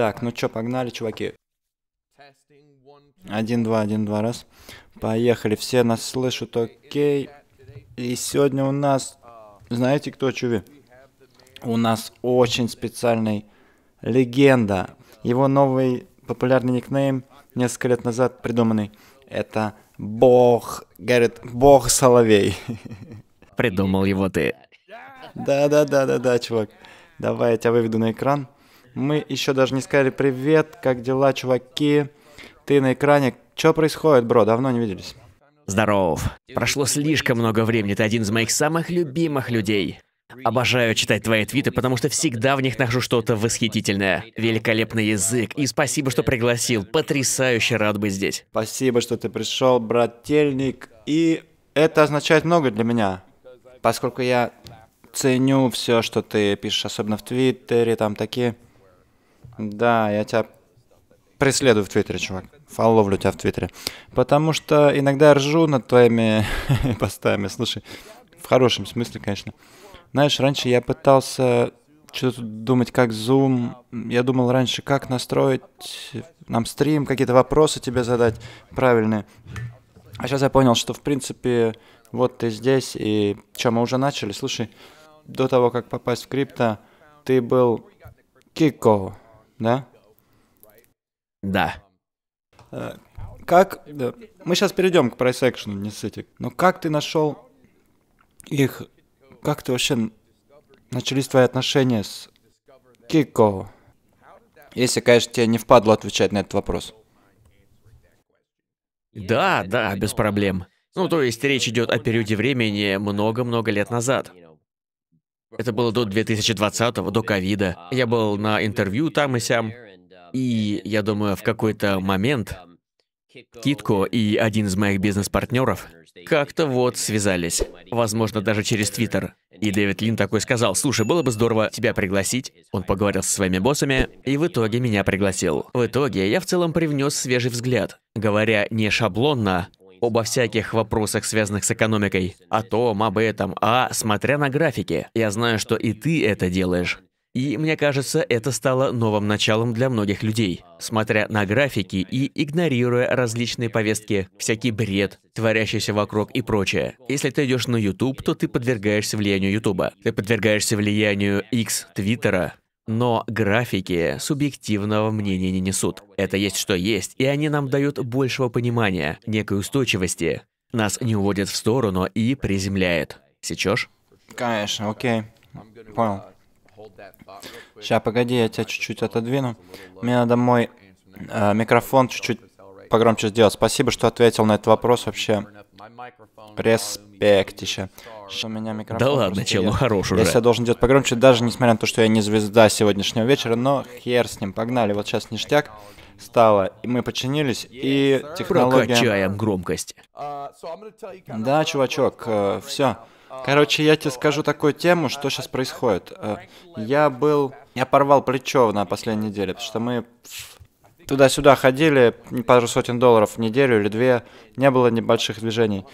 Так, ну чё, погнали, чуваки. Один, два, один, два, раз. Поехали, все нас слышат, окей. И сегодня у нас... Знаете кто, чуви? У нас очень специальный легенда. Его новый популярный никнейм, несколько лет назад придуманный, это Бог, говорит, Бог Соловей. Придумал его ты. Да-да-да-да-да, чувак. Давай я тебя выведу на экран. Мы еще даже не сказали привет, как дела, чуваки? Ты на экране. Что происходит, бро? Давно не виделись. Здоров. Прошло слишком много времени, ты один из моих самых любимых людей. Обожаю читать твои твиты, потому что всегда в них нахожу что-то восхитительное. Великолепный язык, и спасибо, что пригласил. Потрясающе рад быть здесь. Спасибо, что ты пришел, брательник. И это означает много для меня, поскольку я ценю все, что ты пишешь, особенно в Твиттере, там такие да, я тебя преследую в Твиттере, чувак. Фолловлю тебя в Твиттере. Потому что иногда я ржу над твоими постами. Слушай, в хорошем смысле, конечно. Знаешь, раньше я пытался что-то думать, как Zoom. Я думал раньше, как настроить нам стрим, какие-то вопросы тебе задать правильные. А сейчас я понял, что, в принципе, вот ты здесь, и что, мы уже начали? Слушай, до того, как попасть в крипто, ты был Кико да? Да. Э, как... Мы сейчас перейдем к прайс-экшену, не сетик. Но как ты нашел их... Как ты вообще... Начались твои отношения с Кико? Если, конечно, тебе не впадло отвечать на этот вопрос. Да, да, без проблем. Ну, то есть речь идет о периоде времени много-много лет назад. Это было до 2020-го, до ковида. Я был на интервью там и сям. И я думаю, в какой-то момент Китко и один из моих бизнес-партнеров как-то вот связались. Возможно, даже через Твиттер. И Дэвид Лин такой сказал, слушай, было бы здорово тебя пригласить. Он поговорил со своими боссами, и в итоге меня пригласил. В итоге я в целом привнес свежий взгляд. Говоря не шаблонно, обо всяких вопросах, связанных с экономикой, о том, об этом, а смотря на графики. Я знаю, что и ты это делаешь. И мне кажется, это стало новым началом для многих людей. Смотря на графики и игнорируя различные повестки, всякий бред, творящийся вокруг и прочее. Если ты идешь на YouTube, то ты подвергаешься влиянию YouTube. Ты подвергаешься влиянию X, Твиттера, но графики субъективного мнения не несут. Это есть что есть, и они нам дают большего понимания, некой устойчивости. Нас не уводят в сторону и приземляет. Сечешь? Конечно, окей. Понял. Сейчас, погоди, я тебя чуть-чуть отодвину. Мне надо мой э, микрофон чуть-чуть погромче сделать. Спасибо, что ответил на этот вопрос вообще. Респект, Респектище. Да ладно, чел, ну хорош уже. Я должен делать погромче, даже несмотря на то, что я не звезда сегодняшнего вечера, но хер с ним, погнали. Вот сейчас ништяк стало, и мы подчинились, и технология... Прокачаем громкость. А, да, чувачок, э, все. А, Короче, я тебе скажу uh, такую тему, что сейчас происходит. Э, я был... Я порвал плечо на последней неделе, потому что мы туда-сюда ходили, пару сотен долларов в неделю или две, не было небольших движений.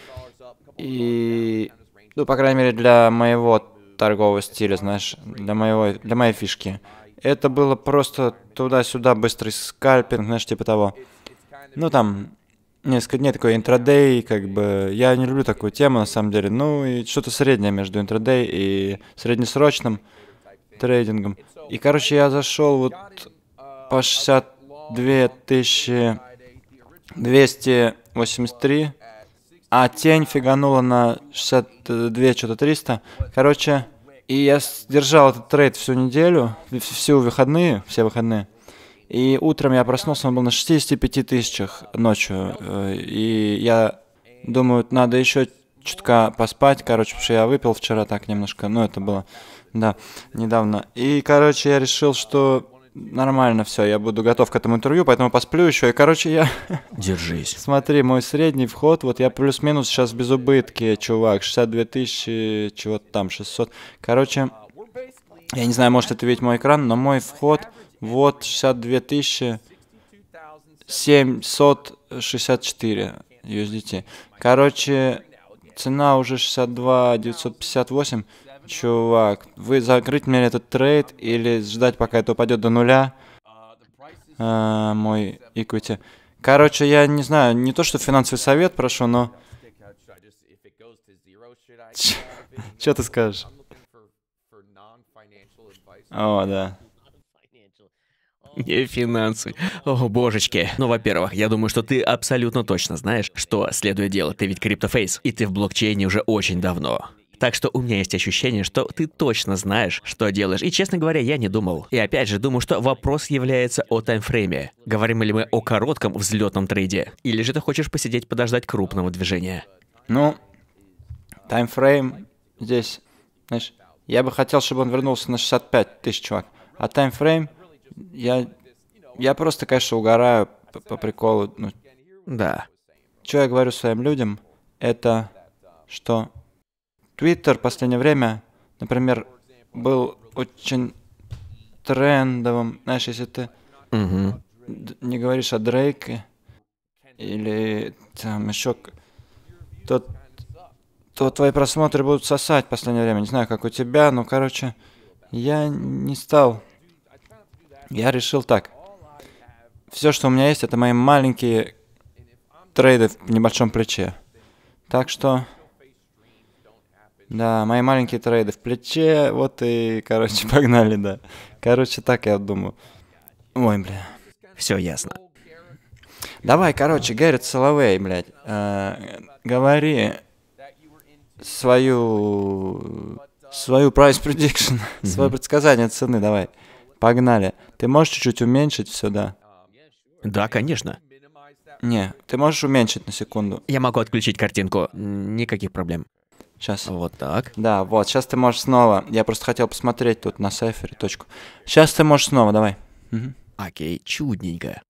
И ну, по крайней мере, для моего торгового стиля, знаешь, для, моего, для моей фишки. Это было просто туда-сюда быстрый скальпинг, знаешь, типа того. Ну, там, несколько дней такой интрадей, как бы... Я не люблю такую тему, на самом деле. Ну, и что-то среднее между интрадей и среднесрочным трейдингом. И, короче, я зашел вот по 62 тысячи 283 а тень фиганула на 62, что-то 300. Короче, и я держал этот трейд всю неделю, всю выходные, все выходные. И утром я проснулся, он был на 65 тысячах ночью. Э, и я думаю, надо еще чутка поспать, короче, потому что я выпил вчера так немножко, ну это было, да, недавно. И, короче, я решил, что нормально все, я буду готов к этому интервью, поэтому посплю еще. И, короче, я... Держись. Смотри, мой средний вход, вот я плюс-минус сейчас без убытки, чувак, 62 тысячи, чего-то там, 600. Короче, я не знаю, может это видеть мой экран, но мой вход вот 62 тысячи 764 USDT. Короче, цена уже 62 958. Чувак, вы закрыть мне этот трейд или ждать, пока это упадет до нуля? А, мой equity. Короче, я не знаю, не то, что финансовый совет прошу, но... что ты скажешь? О, да. Не финансы. О, божечки. Ну, во-первых, я думаю, что ты абсолютно точно знаешь, что следует делать. Ты ведь криптофейс, и ты в блокчейне уже очень давно. Так что у меня есть ощущение, что ты точно знаешь, что делаешь. И, честно говоря, я не думал. И опять же, думаю, что вопрос является о таймфрейме. Говорим ли мы о коротком взлетном трейде? Или же ты хочешь посидеть, подождать крупного движения? Ну, таймфрейм здесь, знаешь, я бы хотел, чтобы он вернулся на 65 тысяч, чувак. А таймфрейм, я, я просто, конечно, угораю по, по приколу. Ну, да. Что я говорю своим людям, это что Твиттер в последнее время, например, был очень трендовым. Знаешь, если ты угу. не говоришь о Дрейке или там еще, то, то твои просмотры будут сосать в последнее время. Не знаю, как у тебя, но, короче, я не стал. Я решил так. Все, что у меня есть, это мои маленькие трейды в небольшом плече. Так что... Да, мои маленькие трейды в плече, вот и, короче, погнали, да. Короче, так я думаю. Ой, бля. Все ясно. Давай, короче, Гарри Соловей, блядь, э, говори свою свою price prediction, свое предсказание цены, давай. Погнали. Ты можешь чуть-чуть уменьшить все, да? Да, конечно. Не, ты можешь уменьшить на секунду. Я могу отключить картинку, никаких проблем. Сейчас. Вот так. Да, вот, сейчас ты можешь снова. Я просто хотел посмотреть тут на сайфере точку. Сейчас ты можешь снова, давай. Угу. Окей, чудненько.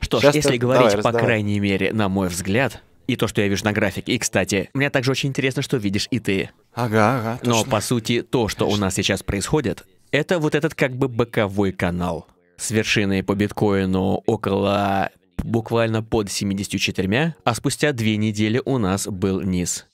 Что ж, если ты... говорить, давай, по раздавай. крайней мере, на мой взгляд, и то, что я вижу на графике. И, кстати, мне также очень интересно, что видишь и ты. Ага, ага. Точно. Но, по сути, то, что Конечно. у нас сейчас происходит, это вот этот как бы боковой канал. С вершиной по биткоину около буквально под 74, а спустя две недели у нас был низ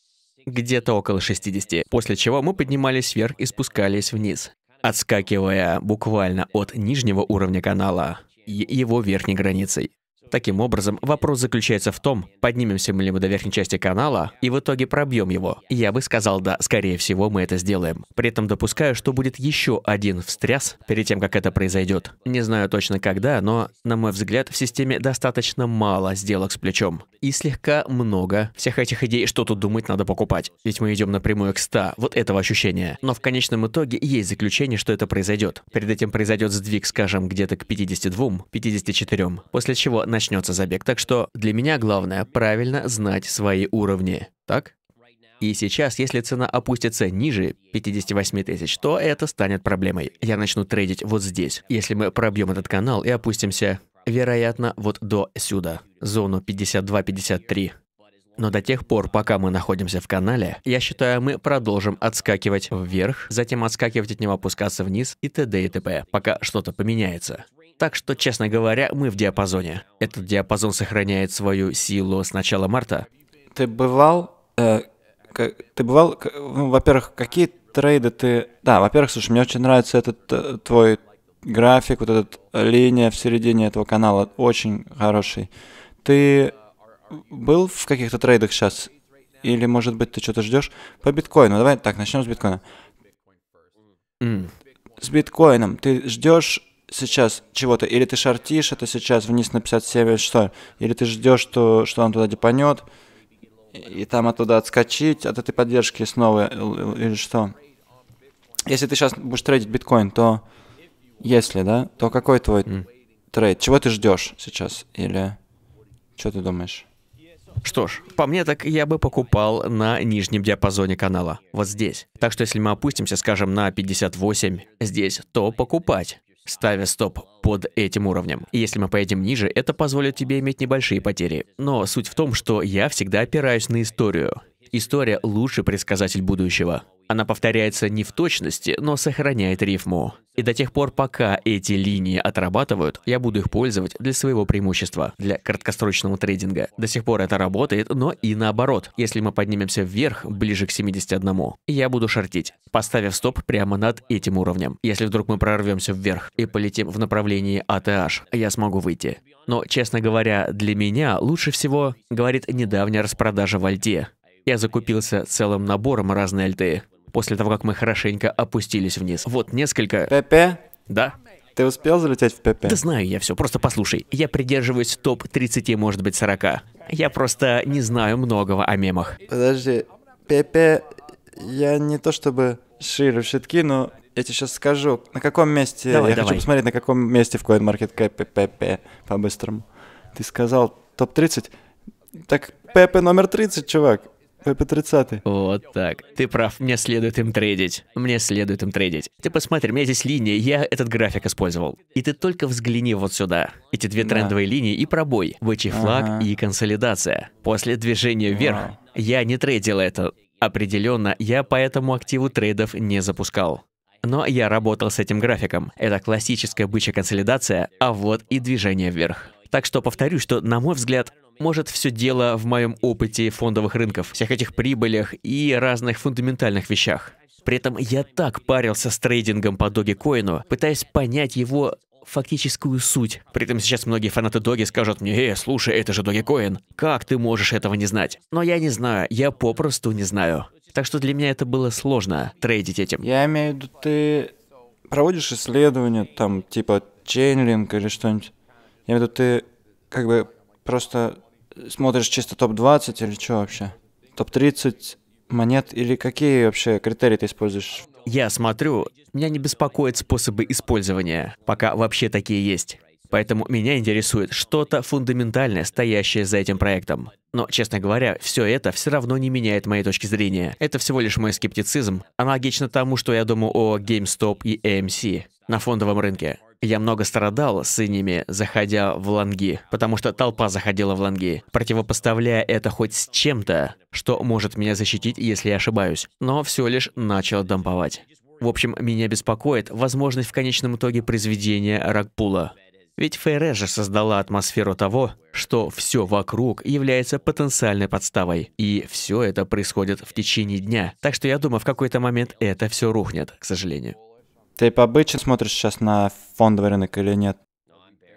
где-то около 60, после чего мы поднимались вверх и спускались вниз, отскакивая буквально от нижнего уровня канала и его верхней границей. Таким образом, вопрос заключается в том, поднимемся мы ли мы до верхней части канала и в итоге пробьем его. Я бы сказал, да, скорее всего, мы это сделаем. При этом допускаю, что будет еще один встряс перед тем, как это произойдет. Не знаю точно когда, но, на мой взгляд, в системе достаточно мало сделок с плечом. И слегка много всех этих идей, что тут думать надо покупать. Ведь мы идем напрямую к 100, вот этого ощущения. Но в конечном итоге есть заключение, что это произойдет. Перед этим произойдет сдвиг, скажем, где-то к 52, 54, после чего начнется начнется забег. Так что для меня главное правильно знать свои уровни. Так? И сейчас, если цена опустится ниже 58 тысяч, то это станет проблемой. Я начну трейдить вот здесь. Если мы пробьем этот канал и опустимся, вероятно, вот до сюда, зону 52-53. Но до тех пор, пока мы находимся в канале, я считаю, мы продолжим отскакивать вверх, затем отскакивать от него, опускаться вниз и т.д. и т.п., пока что-то поменяется. Так что, честно говоря, мы в диапазоне. Этот диапазон сохраняет свою силу с начала марта. Ты бывал... Э, ты бывал... Ну, во-первых, какие трейды ты... Да, во-первых, слушай, мне очень нравится этот э, твой график, вот эта э, линия в середине этого канала. Очень хороший. Ты был в каких-то трейдах сейчас? Или, может быть, ты что-то ждешь? По биткоину. Давай так, начнем с биткоина. Mm. С биткоином. Ты ждешь сейчас чего-то, или ты шортишь это сейчас вниз на 57 или что, или ты ждешь, что, что он туда депанет, и там оттуда отскочить от этой поддержки снова, э, или что. Если ты сейчас будешь трейдить биткоин, то если, да, то какой твой mm. трейд? Чего ты ждешь сейчас? Или что ты думаешь? Что ж, по мне так я бы покупал на нижнем диапазоне канала, вот здесь. Так что если мы опустимся, скажем, на 58 здесь, то покупать ставя стоп под этим уровнем. если мы поедем ниже, это позволит тебе иметь небольшие потери. Но суть в том, что я всегда опираюсь на историю. История – лучший предсказатель будущего. Она повторяется не в точности, но сохраняет рифму. И до тех пор, пока эти линии отрабатывают, я буду их пользовать для своего преимущества, для краткосрочного трейдинга. До сих пор это работает, но и наоборот. Если мы поднимемся вверх, ближе к 71, я буду шортить, поставив стоп прямо над этим уровнем. Если вдруг мы прорвемся вверх и полетим в направлении ATH, а я смогу выйти. Но, честно говоря, для меня лучше всего, говорит недавняя распродажа в Альте. Я закупился целым набором разной альты после того, как мы хорошенько опустились вниз. Вот несколько... Пепе? Да. Ты успел залететь в ПП? Да знаю я все, просто послушай. Я придерживаюсь топ-30, может быть, 40. Я просто не знаю многого о мемах. Подожди, ПП... Я не то чтобы шире в щитки, но я тебе сейчас скажу, на каком месте... Давай, я давай. хочу посмотреть, на каком месте в CoinMarketCap ПП по-быстрому. Ты сказал топ-30. Так ПП номер 30, чувак. Э, Пеппи 30. Вот так. Ты прав, мне следует им трейдить. Мне следует им трейдить. Ты посмотри, у меня здесь линия, я этот график использовал. И ты только взгляни вот сюда. Эти две да. трендовые линии и пробой. Бычий флаг и консолидация. После движения вверх Вау. я не трейдил это. Определенно, я по этому активу трейдов не запускал. Но я работал с этим графиком. Это классическая бычья консолидация, а вот и движение вверх. Так что повторю, что, на мой взгляд, может, все дело в моем опыте фондовых рынков, всех этих прибылях и разных фундаментальных вещах. При этом я так парился с трейдингом по Доги Коину, пытаясь понять его фактическую суть. При этом сейчас многие фанаты Доги скажут мне, «Эй, слушай, это же Доги Коин, как ты можешь этого не знать?» Но я не знаю, я попросту не знаю. Так что для меня это было сложно трейдить этим. Я имею в виду, ты проводишь исследования, там, типа, чейнлинг или что-нибудь. Я имею в виду, ты как бы просто смотришь чисто топ-20 или что вообще? Топ-30 монет или какие вообще критерии ты используешь? Я смотрю, меня не беспокоит способы использования, пока вообще такие есть. Поэтому меня интересует что-то фундаментальное, стоящее за этим проектом. Но, честно говоря, все это все равно не меняет моей точки зрения. Это всего лишь мой скептицизм, аналогично тому, что я думаю о GameStop и AMC на фондовом рынке. Я много страдал с иними, заходя в лонги, потому что толпа заходила в лонги, противопоставляя это хоть с чем-то, что может меня защитить, если я ошибаюсь, но все лишь начал дамповать. В общем, меня беспокоит возможность в конечном итоге произведения Рагпула. Ведь ФРС же создала атмосферу того, что все вокруг является потенциальной подставой. И все это происходит в течение дня. Так что я думаю, в какой-то момент это все рухнет, к сожалению. Ты по обычно смотришь сейчас на фондовый рынок или нет?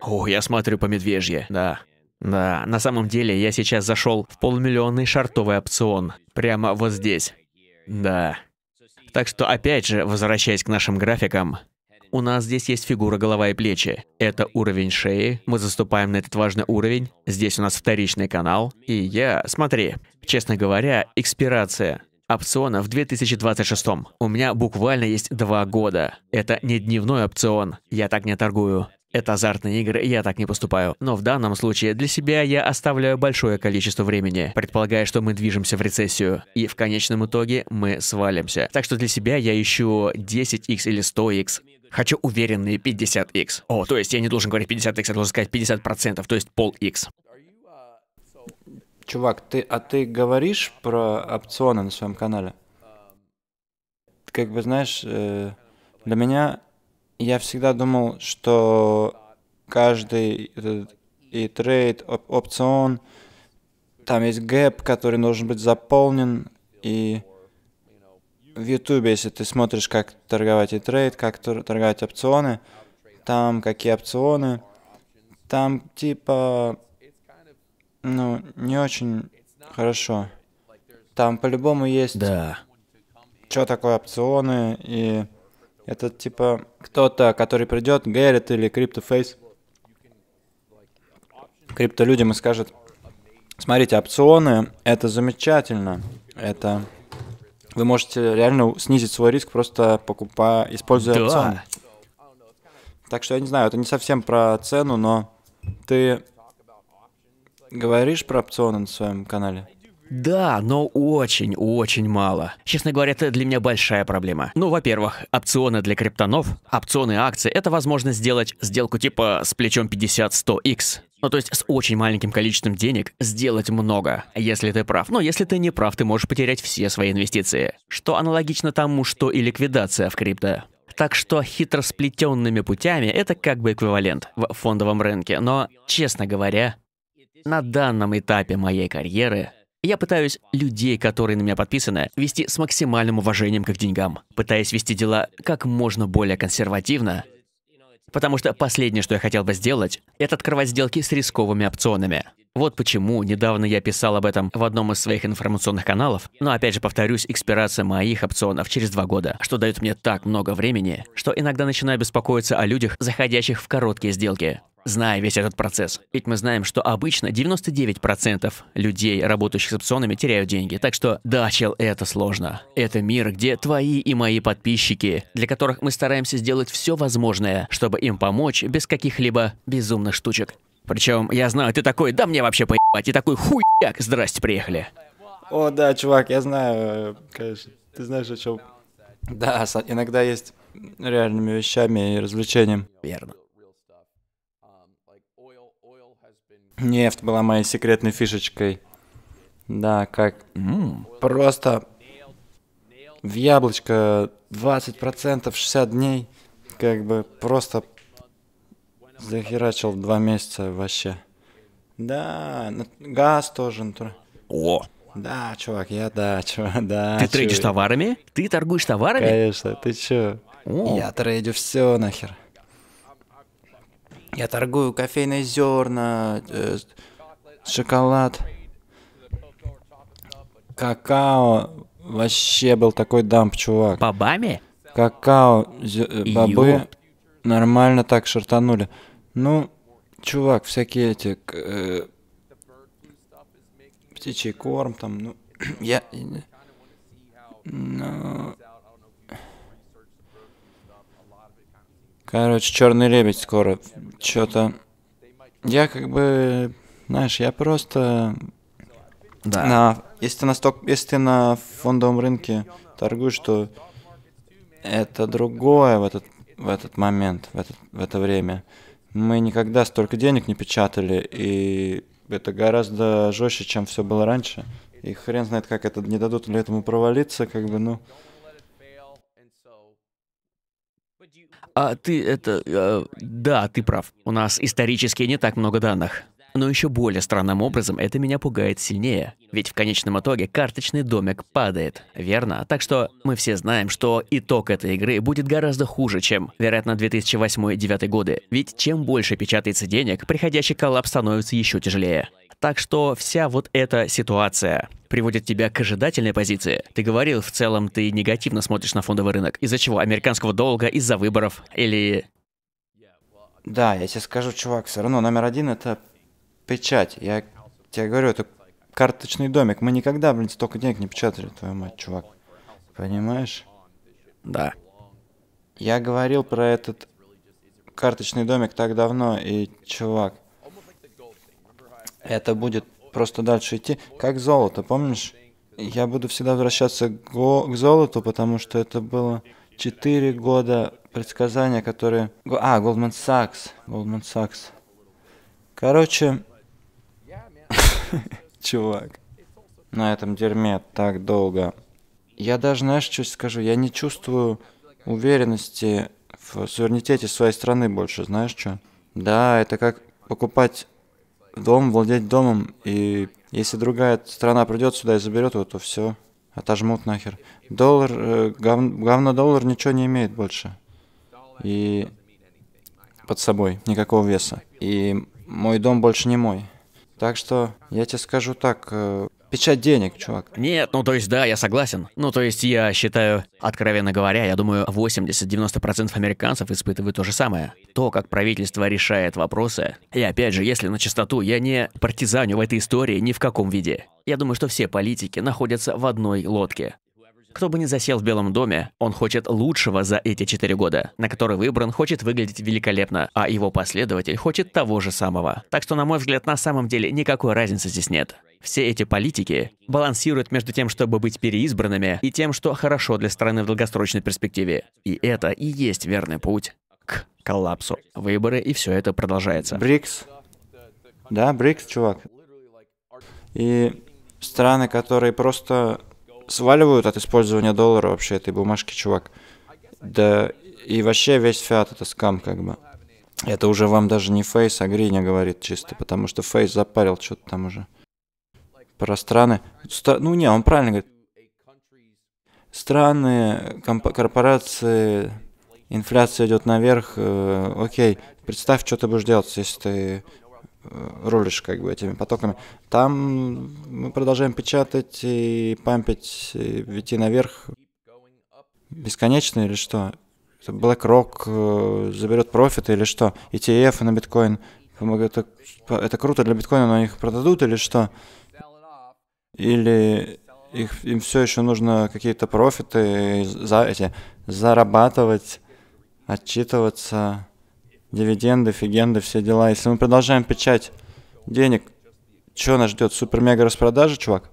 О, я смотрю по медвежье, да. Да, на самом деле я сейчас зашел в полмиллионный шартовый опцион. Прямо вот здесь. Да. Так что опять же, возвращаясь к нашим графикам, у нас здесь есть фигура голова и плечи. Это уровень шеи, мы заступаем на этот важный уровень, здесь у нас вторичный канал, и я, смотри, честно говоря, экспирация опциона в 2026. У меня буквально есть два года. Это не дневной опцион, я так не торгую. Это азартные игры, я так не поступаю. Но в данном случае для себя я оставляю большое количество времени, предполагая, что мы движемся в рецессию. И в конечном итоге мы свалимся. Так что для себя я ищу 10x или 100x. Хочу уверенные 50x. О, то есть я не должен говорить 50x, я должен сказать 50%, то есть пол x. Чувак, ты, а ты говоришь про опционы на своем канале? Как бы, знаешь, э, для меня я всегда думал, что каждый этот, и трейд, оп опцион, там есть гэп, который должен быть заполнен, и в YouTube, если ты смотришь, как торговать и трейд, как торговать опционы, там какие опционы, там типа ну, не очень хорошо. Там по-любому есть... Да. Что такое опционы и... Это типа кто-то, который придет, Гэрит или криптофейс, криптолюдям и скажет, смотрите, опционы — это замечательно, это... Вы можете реально снизить свой риск, просто покупая, используя да. опционы. Так что я не знаю, это не совсем про цену, но ты Говоришь про опционы на своем канале? Да, но очень-очень мало. Честно говоря, это для меня большая проблема. Ну, во-первых, опционы для криптонов, опционы акции – это возможность сделать сделку типа с плечом 50-100x. Ну, то есть с очень маленьким количеством денег сделать много, если ты прав. Но если ты не прав, ты можешь потерять все свои инвестиции. Что аналогично тому, что и ликвидация в крипто. Так что хитросплетенными путями это как бы эквивалент в фондовом рынке. Но, честно говоря, на данном этапе моей карьеры я пытаюсь людей, которые на меня подписаны, вести с максимальным уважением к деньгам, пытаясь вести дела как можно более консервативно, потому что последнее, что я хотел бы сделать, это открывать сделки с рисковыми опционами. Вот почему недавно я писал об этом в одном из своих информационных каналов, но опять же повторюсь, экспирация моих опционов через два года, что дает мне так много времени, что иногда начинаю беспокоиться о людях, заходящих в короткие сделки зная весь этот процесс. Ведь мы знаем, что обычно 99% людей, работающих с опционами, теряют деньги. Так что, да, чел, это сложно. Это мир, где твои и мои подписчики, для которых мы стараемся сделать все возможное, чтобы им помочь без каких-либо безумных штучек. Причем, я знаю, ты такой, да мне вообще поебать, и такой хуяк, здрасте, приехали. О, да, чувак, я знаю, конечно, ты знаешь о чем. Да, иногда есть реальными вещами и развлечением. Верно. Нефть была моей секретной фишечкой. Да, как... м просто в яблочко 20% 60 дней. Как бы просто захерачил два месяца вообще. Да, газ тоже. О! Да, чувак, я да, чувак, да. Ты чувак. трейдишь товарами? Ты торгуешь товарами? Конечно, ты чё? О. Я трейдю все нахер. Я торгую кофейные зерна, э, шоколад, какао. Вообще был такой дамп, чувак. Бабами? Какао, зё, э, бобы. Ё. Нормально так шартанули. Ну, чувак, всякие эти... Э, птичий корм там, ну... Я... Э, но... Короче, черный лебедь скоро. Что-то... Я как бы... Знаешь, я просто... Да. На... Если ты на сток... Если ты на фондовом рынке торгуешь, то это другое в этот, в этот момент, в, этот, в это время. Мы никогда столько денег не печатали, и это гораздо жестче, чем все было раньше. И хрен знает, как это не дадут ли этому провалиться, как бы, ну. А ты это... Э, да, ты прав. У нас исторически не так много данных. Но еще более странным образом это меня пугает сильнее. Ведь в конечном итоге карточный домик падает, верно? Так что мы все знаем, что итог этой игры будет гораздо хуже, чем, вероятно, 2008-2009 годы. Ведь чем больше печатается денег, приходящий коллапс становится еще тяжелее. Так что вся вот эта ситуация приводит тебя к ожидательной позиции. Ты говорил, в целом ты негативно смотришь на фондовый рынок. Из-за чего? Американского долга, из-за выборов или... Да, я тебе скажу, чувак, все равно номер один это печать. Я тебе говорю, это карточный домик. Мы никогда, блин, столько денег не печатали, твою мать, чувак. Понимаешь? Да. Я говорил про этот карточный домик так давно, и, чувак, это будет просто дальше идти, как золото, помнишь? Я буду всегда возвращаться к золоту, потому что это было четыре года предсказания, которые... А, Goldman Sachs. Goldman Sachs. Короче... Чувак. На этом дерьме так долго. Я даже, знаешь, что скажу? Я не чувствую уверенности в суверенитете своей страны больше, знаешь что? Да, это как покупать дом, владеть домом, и если другая страна придет сюда и заберет его, то все, отожмут нахер. Доллар, э, гов, говно доллар ничего не имеет больше. И под собой, никакого веса. И мой дом больше не мой. Так что я тебе скажу так, э, печать денег, чувак. Нет, ну то есть да, я согласен. Ну то есть я считаю, откровенно говоря, я думаю, 80-90% американцев испытывают то же самое. То, как правительство решает вопросы. И опять же, если на чистоту, я не партизаню в этой истории ни в каком виде. Я думаю, что все политики находятся в одной лодке. Кто бы ни засел в Белом доме, он хочет лучшего за эти четыре года, на который выбран хочет выглядеть великолепно, а его последователь хочет того же самого. Так что, на мой взгляд, на самом деле никакой разницы здесь нет. Все эти политики балансируют между тем, чтобы быть переизбранными, и тем, что хорошо для страны в долгосрочной перспективе. И это и есть верный путь к коллапсу. Выборы и все это продолжается. БРИКС. Да, БРИКС, чувак. И страны, которые просто сваливают от использования доллара вообще этой бумажки, чувак. Да и вообще весь фиат это скам как бы. Это уже вам даже не Фейс, а Гриня говорит чисто, потому что Фейс запарил что-то там уже. Про страны. Ста... Ну не, он правильно говорит. Страны, корпорации, инфляция идет наверх. Э, окей, представь, что ты будешь делать, если ты Э, рулишь как бы этими потоками. Там мы продолжаем печатать и пампить, и идти наверх. Бесконечно или что? BlackRock э, заберет профит или что? ETF на биткоин. Это, это круто для биткоина, но их продадут или что? Или их, им все еще нужно какие-то профиты э, за, эти, зарабатывать, отчитываться? дивиденды, фигенды, все дела. Если мы продолжаем печать денег, что нас ждет? Супер-мега распродажа, чувак?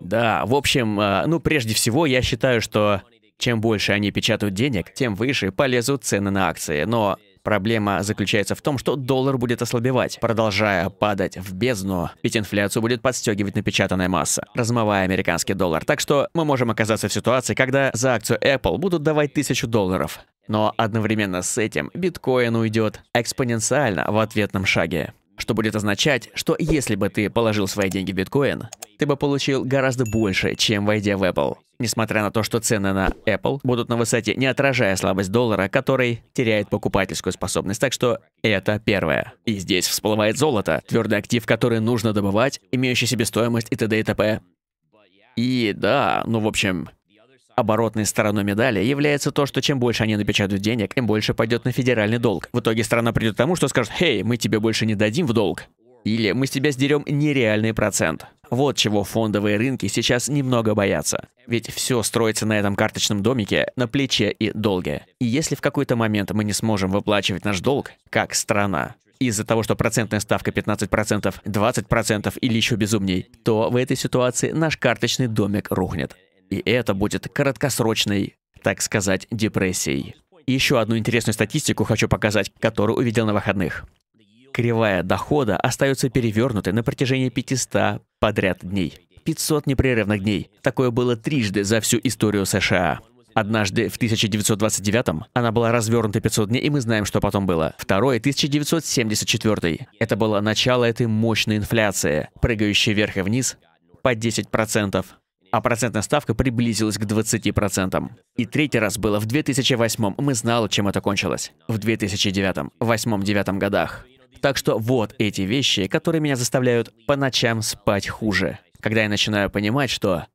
Да, в общем, э, ну прежде всего я считаю, что чем больше они печатают денег, тем выше полезут цены на акции. Но Проблема заключается в том, что доллар будет ослабевать, продолжая падать в бездну, ведь инфляцию будет подстегивать напечатанная масса, размывая американский доллар. Так что мы можем оказаться в ситуации, когда за акцию Apple будут давать тысячу долларов, но одновременно с этим биткоин уйдет экспоненциально в ответном шаге. Что будет означать, что если бы ты положил свои деньги в биткоин, ты бы получил гораздо больше, чем войдя в Apple. Несмотря на то, что цены на Apple будут на высоте, не отражая слабость доллара, который теряет покупательскую способность. Так что это первое. И здесь всплывает золото, твердый актив, который нужно добывать, имеющий себестоимость и т.д. и т.п. И да, ну в общем, Оборотной стороной медали является то, что чем больше они напечатают денег, тем больше пойдет на федеральный долг. В итоге страна придет к тому, что скажет «Хей, мы тебе больше не дадим в долг». Или мы с тебя сдерем нереальный процент. Вот чего фондовые рынки сейчас немного боятся. Ведь все строится на этом карточном домике, на плече и долге. И если в какой-то момент мы не сможем выплачивать наш долг, как страна, из-за того, что процентная ставка 15%, 20% или еще безумней, то в этой ситуации наш карточный домик рухнет. И это будет краткосрочной, так сказать, депрессией. И еще одну интересную статистику хочу показать, которую увидел на выходных. Кривая дохода остается перевернутой на протяжении 500 подряд дней. 500 непрерывных дней. Такое было трижды за всю историю США. Однажды в 1929 м она была развернута 500 дней, и мы знаем, что потом было. Второе, 1974. й Это было начало этой мощной инфляции, прыгающей вверх и вниз по 10% а процентная ставка приблизилась к 20%. И третий раз было в 2008 мы знали, чем это кончилось. В 2009, 2008-2009 годах. Так что вот эти вещи, которые меня заставляют по ночам спать хуже. Когда я начинаю понимать, что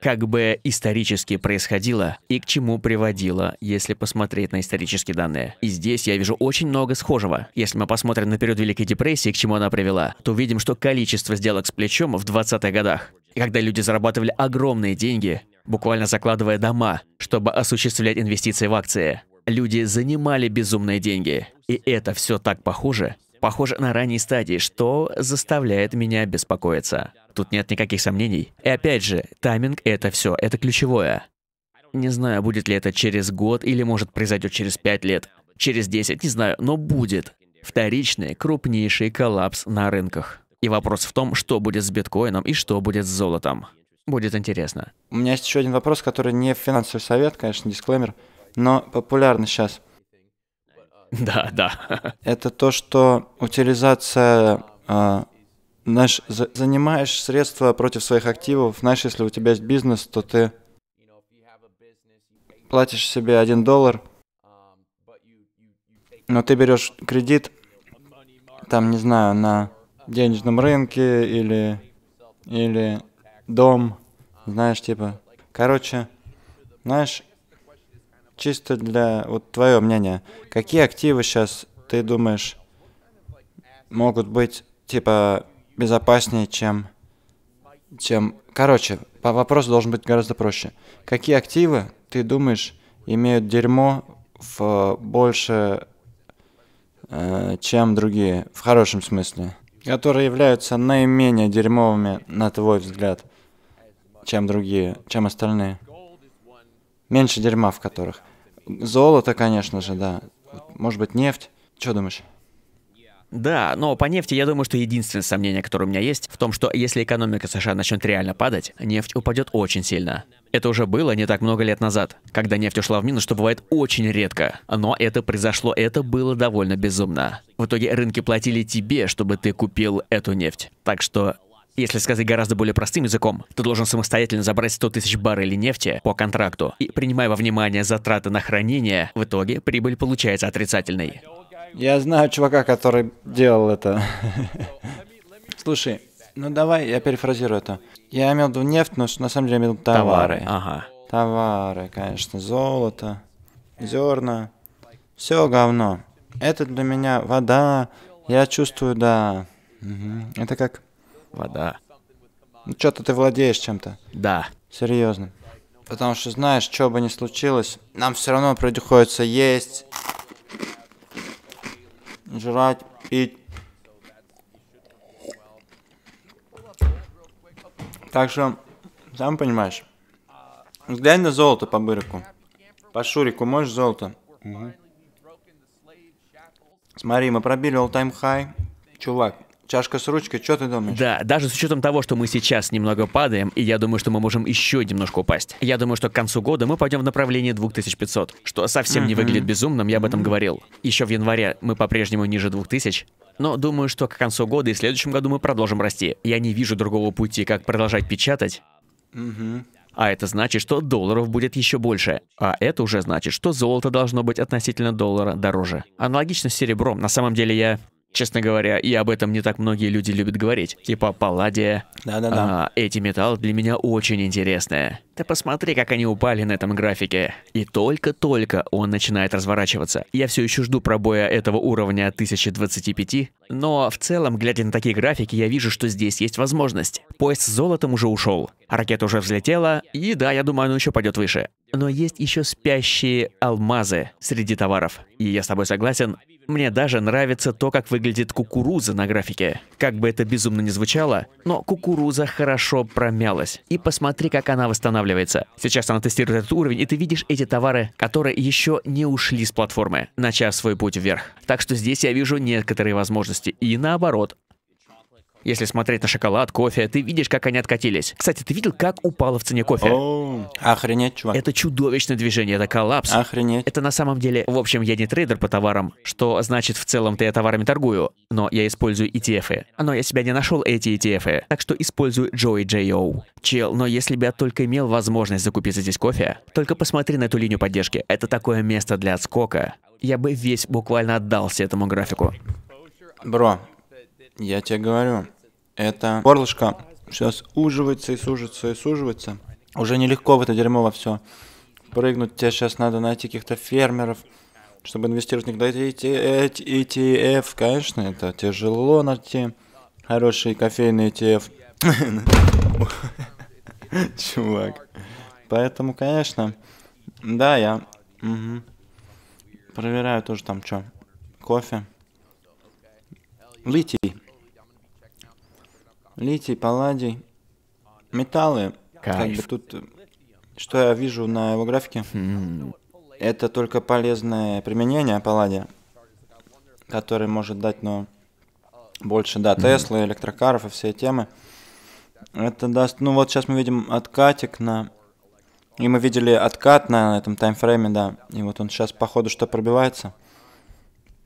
как бы исторически происходило и к чему приводило, если посмотреть на исторические данные. И здесь я вижу очень много схожего. Если мы посмотрим на период Великой депрессии, к чему она привела, то увидим, что количество сделок с плечом в 20-х годах и когда люди зарабатывали огромные деньги, буквально закладывая дома, чтобы осуществлять инвестиции в акции, люди занимали безумные деньги. И это все так похоже, похоже на ранней стадии, что заставляет меня беспокоиться. Тут нет никаких сомнений. И опять же, тайминг — это все, это ключевое. Не знаю, будет ли это через год или, может, произойдет через 5 лет, через 10, не знаю, но будет. Вторичный, крупнейший коллапс на рынках. И вопрос в том, что будет с биткоином и что будет с золотом. Будет интересно. У меня есть еще один вопрос, который не финансовый совет, конечно, дисклеймер, но популярный сейчас. Да, да. Это то, что утилизация э, а, наш, за, занимаешь средства против своих активов. Знаешь, если у тебя есть бизнес, то ты платишь себе один доллар, но ты берешь кредит, там, не знаю, на денежном рынке или, или дом, знаешь, типа. Короче, знаешь, чисто для, вот твое мнение, какие активы сейчас, ты думаешь, могут быть, типа, безопаснее, чем, чем, короче, по вопросу должен быть гораздо проще. Какие активы, ты думаешь, имеют дерьмо в э, больше, э, чем другие, в хорошем смысле? которые являются наименее дерьмовыми, на твой взгляд, чем другие, чем остальные? Меньше дерьма в которых. Золото, конечно же, да. Может быть, нефть. Что думаешь? Да, но по нефти я думаю, что единственное сомнение, которое у меня есть, в том, что если экономика США начнет реально падать, нефть упадет очень сильно. Это уже было не так много лет назад, когда нефть ушла в минус, что бывает очень редко. Но это произошло, это было довольно безумно. В итоге рынки платили тебе, чтобы ты купил эту нефть. Так что если сказать гораздо более простым языком, ты должен самостоятельно забрать 100 тысяч баррелей нефти по контракту, и принимая во внимание затраты на хранение, в итоге прибыль получается отрицательной. Я знаю чувака, который делал это. Слушай, ну давай, я перефразирую это. Я имел в виду нефть, но на самом деле я имел в виду товары. товары. Ага. Товары, конечно, золото, зерна, все говно. Это для меня вода. Я чувствую, да. Угу. Это как? Вода. Ну что-то ты владеешь чем-то. Да. Серьезно. Потому что знаешь, что бы ни случилось, нам все равно приходится есть, жрать, пить. Так что, сам понимаешь. Глянь на золото по быраку. По Шурику можешь золото? Угу. Смотри, мы пробили all-time high. Чувак, Чашка с ручкой, что ты думаешь? Да, даже с учетом того, что мы сейчас немного падаем, и я думаю, что мы можем еще немножко упасть. Я думаю, что к концу года мы пойдем в направлении 2500, что совсем не выглядит безумным, я об этом говорил. Еще в январе мы по-прежнему ниже 2000, но думаю, что к концу года и следующем году мы продолжим расти. Я не вижу другого пути, как продолжать печатать. А это значит, что долларов будет еще больше. А это уже значит, что золото должно быть относительно доллара дороже. Аналогично с серебром. На самом деле я Честно говоря, и об этом не так многие люди любят говорить. Типа Палладия. Да-да-да. А, эти металлы для меня очень интересные. Ты посмотри, как они упали на этом графике. И только-только он начинает разворачиваться. Я все еще жду пробоя этого уровня 1025, но в целом, глядя на такие графики, я вижу, что здесь есть возможность. Поезд с золотом уже ушел, ракета уже взлетела, и да, я думаю, оно еще пойдет выше. Но есть еще спящие алмазы среди товаров. И я с тобой согласен, мне даже нравится то, как выглядит кукуруза на графике. Как бы это безумно не звучало, но кукуруза хорошо промялась. И посмотри, как она восстанавливается. Сейчас она тестирует этот уровень, и ты видишь эти товары, которые еще не ушли с платформы, начав свой путь вверх. Так что здесь я вижу некоторые возможности. И наоборот, если смотреть на шоколад, кофе, ты видишь, как они откатились. Кстати, ты видел, как упало в цене кофе? О, охренеть, чувак. Это чудовищное движение, это коллапс. Охренеть. Это на самом деле, в общем, я не трейдер по товарам, что значит в целом-то я товарами торгую, но я использую ETF. -ы. Но я себя не нашел эти ETF, так что использую Joey JO. Чел, но если бы я только имел возможность закупиться здесь кофе, только посмотри на эту линию поддержки. Это такое место для отскока. Я бы весь буквально отдался этому графику. Бро, я тебе говорю, это горлышко сейчас уживается и суживается и суживается. Уже нелегко в это дерьмо во все прыгнуть. Тебе сейчас надо найти каких-то фермеров, чтобы инвестировать в них. Да эти ETF, конечно, это тяжело найти. Хороший кофейный ETF. Чувак. Поэтому, конечно, да, я угу. проверяю тоже там что. Кофе. Литий литий, палладий, металлы, Кайф. как бы тут, что я вижу на его графике, это только полезное применение палладия, который может дать, но ну, больше, да, Теслы, электрокаров и все темы. Это даст, ну вот сейчас мы видим откатик на, и мы видели откат на этом таймфрейме, да, и вот он сейчас походу что пробивается.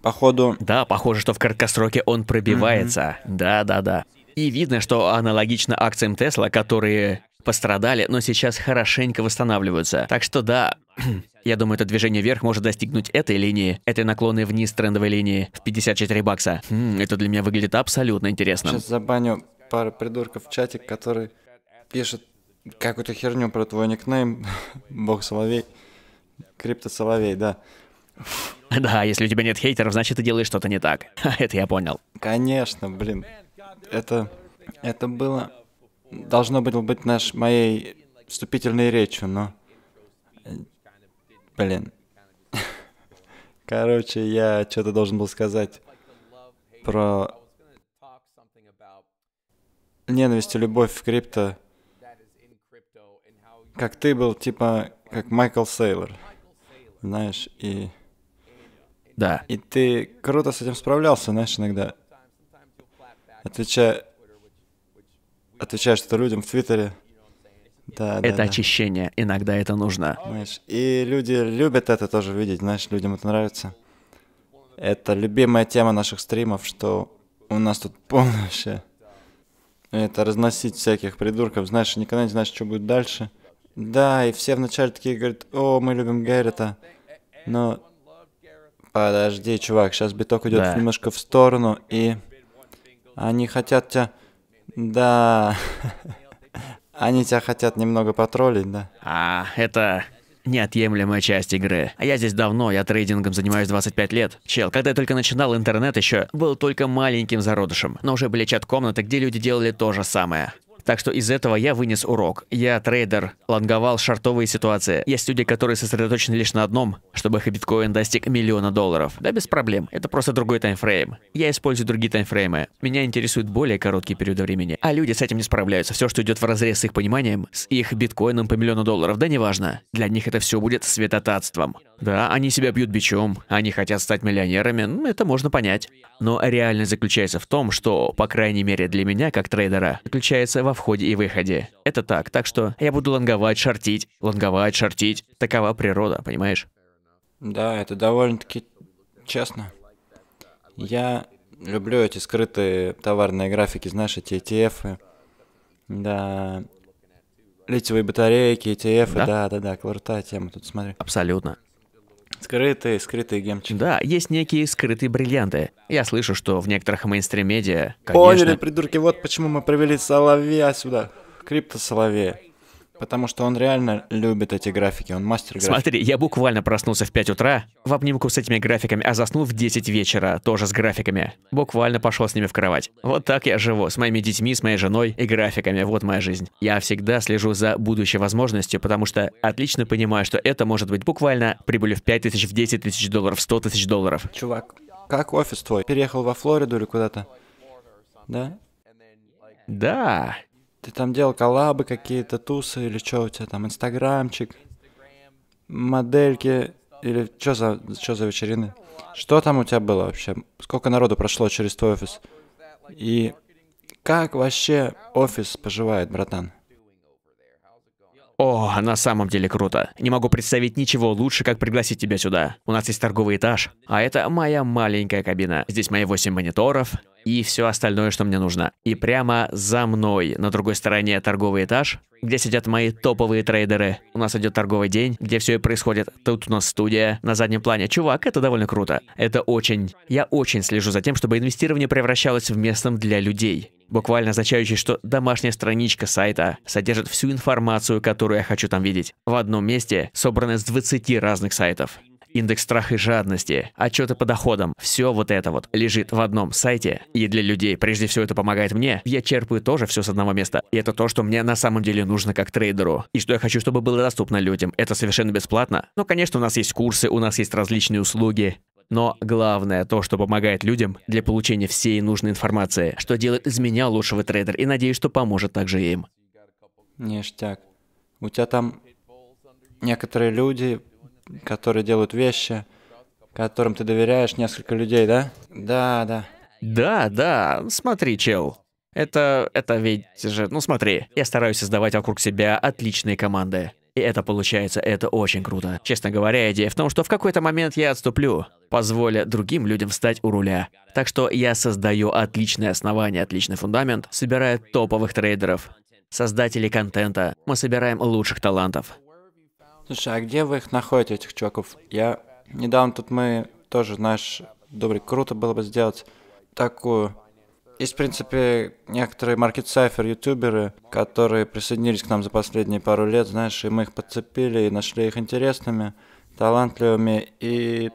Походу... Да, похоже, что в краткосроке он пробивается. Да-да-да. Mm -hmm. И видно, что аналогично акциям Тесла, которые пострадали, но сейчас хорошенько восстанавливаются. Так что да, я думаю, это движение вверх может достигнуть этой линии, этой наклонной вниз трендовой линии в 54 бакса. Хм, это для меня выглядит абсолютно интересно. Сейчас забаню пару придурков в чатик, которые пишут какую-то херню про твой никнейм. Бог Соловей. Крипто Соловей, да. Да, если у тебя нет хейтеров, значит ты делаешь что-то не так. Это я понял. Конечно, блин это, это было, должно было быть наш, моей вступительной речью, но, э, блин, короче, я что-то должен был сказать про ненависть и любовь в крипто, как ты был, типа, как Майкл Сейлор, знаешь, и... Да. И ты круто с этим справлялся, знаешь, иногда отвечаю, отвечаю что-то людям в Твиттере. Да, это да, очищение, да. иногда это нужно. Знаешь, и люди любят это тоже видеть, знаешь, людям это нравится. Это любимая тема наших стримов, что у нас тут полно вообще. Это разносить всяких придурков, знаешь, никогда не знаешь, что будет дальше. Да, и все вначале такие говорят, о, мы любим Гаррета, но... Подожди, чувак, сейчас биток идет да. немножко в сторону, и они хотят тебя... Да... Они тебя хотят немного потроллить, да? А, это неотъемлемая часть игры. А я здесь давно, я трейдингом занимаюсь 25 лет. Чел, когда я только начинал интернет еще, был только маленьким зародышем. Но уже были чат-комнаты, где люди делали то же самое. Так что из этого я вынес урок. Я трейдер, лонговал шартовые ситуации. Есть люди, которые сосредоточены лишь на одном, чтобы их биткоин достиг миллиона долларов. Да без проблем, это просто другой таймфрейм. Я использую другие таймфреймы. Меня интересуют более короткие периоды времени. А люди с этим не справляются. Все, что идет в разрез с их пониманием, с их биткоином по миллиону долларов, да неважно. Для них это все будет светотатством. Да, они себя бьют бичом, они хотят стать миллионерами, Ну, это можно понять. Но реальность заключается в том, что, по крайней мере для меня, как трейдера, заключается во входе и выходе. Это так, так что я буду лонговать, шортить, лонговать, шортить. Такова природа, понимаешь? Да, это довольно-таки честно. Я люблю эти скрытые товарные графики, знаешь, эти ETF. -ы. Да, литиевые батарейки, ETF, да, да, да, да, крутая тема, тут смотри. Абсолютно. Скрытые, скрытые гемчики. Да, есть некие скрытые бриллианты. Я слышу, что в некоторых мейнстрим-медиа, конечно... Поняли, придурки, вот почему мы привели Соловья сюда. Крипто-Соловея. Потому что он реально любит эти графики, он мастер графики. Смотри, я буквально проснулся в 5 утра в обнимку с этими графиками, а заснул в 10 вечера, тоже с графиками. Буквально пошел с ними в кровать. Вот так я живу, с моими детьми, с моей женой и графиками, вот моя жизнь. Я всегда слежу за будущей возможностью, потому что отлично понимаю, что это может быть буквально прибыль в 5 тысяч, в 10 тысяч долларов, в 100 тысяч долларов. Чувак, как офис твой? Переехал во Флориду или куда-то? Да? Да. Ты там делал коллабы какие-то, тусы или что у тебя там, инстаграмчик, модельки или что за, что за вечерины? Что там у тебя было вообще? Сколько народу прошло через твой офис? И как вообще офис поживает, братан? О, на самом деле круто. Не могу представить ничего лучше, как пригласить тебя сюда. У нас есть торговый этаж, а это моя маленькая кабина. Здесь мои 8 мониторов, и все остальное, что мне нужно. И прямо за мной, на другой стороне торговый этаж, где сидят мои топовые трейдеры. У нас идет торговый день, где все и происходит. Тут у нас студия на заднем плане. Чувак, это довольно круто. Это очень. Я очень слежу за тем, чтобы инвестирование превращалось в местом для людей. Буквально означающий, что домашняя страничка сайта содержит всю информацию, которую я хочу там видеть. В одном месте собрана с 20 разных сайтов индекс страха и жадности, отчеты по доходам, все вот это вот лежит в одном сайте. И для людей, прежде всего, это помогает мне. Я черпаю тоже все с одного места. И это то, что мне на самом деле нужно как трейдеру. И что я хочу, чтобы было доступно людям. Это совершенно бесплатно. Но, ну, конечно, у нас есть курсы, у нас есть различные услуги. Но главное то, что помогает людям для получения всей нужной информации, что делает из меня лучшего трейдера и надеюсь, что поможет также им. Ништяк. У тебя там некоторые люди которые делают вещи, которым ты доверяешь, несколько людей, да? Да, да. Да, да, смотри, чел. Это, это ведь же, ну смотри, я стараюсь создавать вокруг себя отличные команды. И это получается, это очень круто. Честно говоря, идея в том, что в какой-то момент я отступлю, позволя другим людям встать у руля. Так что я создаю отличное основание, отличный фундамент, собирая топовых трейдеров, создателей контента. Мы собираем лучших талантов. Слушай, а где вы их находите, этих чуваков? Я... Недавно тут мы тоже, знаешь, добрый, круто было бы сделать такую... Есть, в принципе, некоторые маркет-сайфер, ютуберы, которые присоединились к нам за последние пару лет, знаешь, и мы их подцепили, и нашли их интересными, талантливыми, и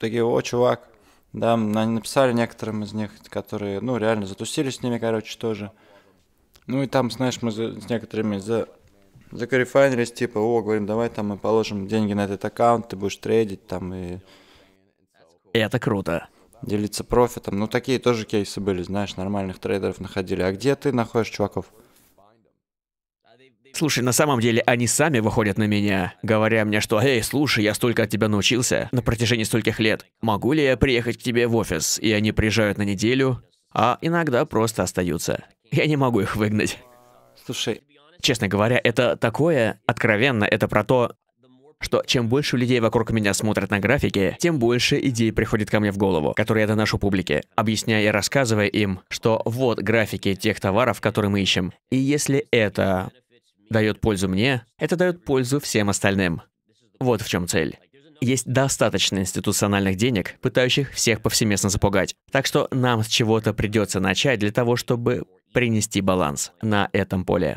такие, о, чувак, да, они написали некоторым из них, которые, ну, реально затусили с ними, короче, тоже. Ну и там, знаешь, мы с некоторыми за закарифайнерись, типа, о, говорим, давай там мы положим деньги на этот аккаунт, ты будешь трейдить там и... Это круто. Делиться профитом. Ну, такие тоже кейсы были, знаешь, нормальных трейдеров находили. А где ты находишь чуваков? Слушай, на самом деле они сами выходят на меня, говоря мне, что «Эй, слушай, я столько от тебя научился на протяжении стольких лет. Могу ли я приехать к тебе в офис?» И они приезжают на неделю, а иногда просто остаются. Я не могу их выгнать. Слушай, Честно говоря, это такое откровенно, это про то, что чем больше людей вокруг меня смотрят на графики, тем больше идей приходит ко мне в голову, которые я доношу публике, объясняя и рассказывая им, что вот графики тех товаров, которые мы ищем. И если это дает пользу мне, это дает пользу всем остальным. Вот в чем цель. Есть достаточно институциональных денег, пытающих всех повсеместно запугать. Так что нам с чего-то придется начать для того, чтобы принести баланс на этом поле.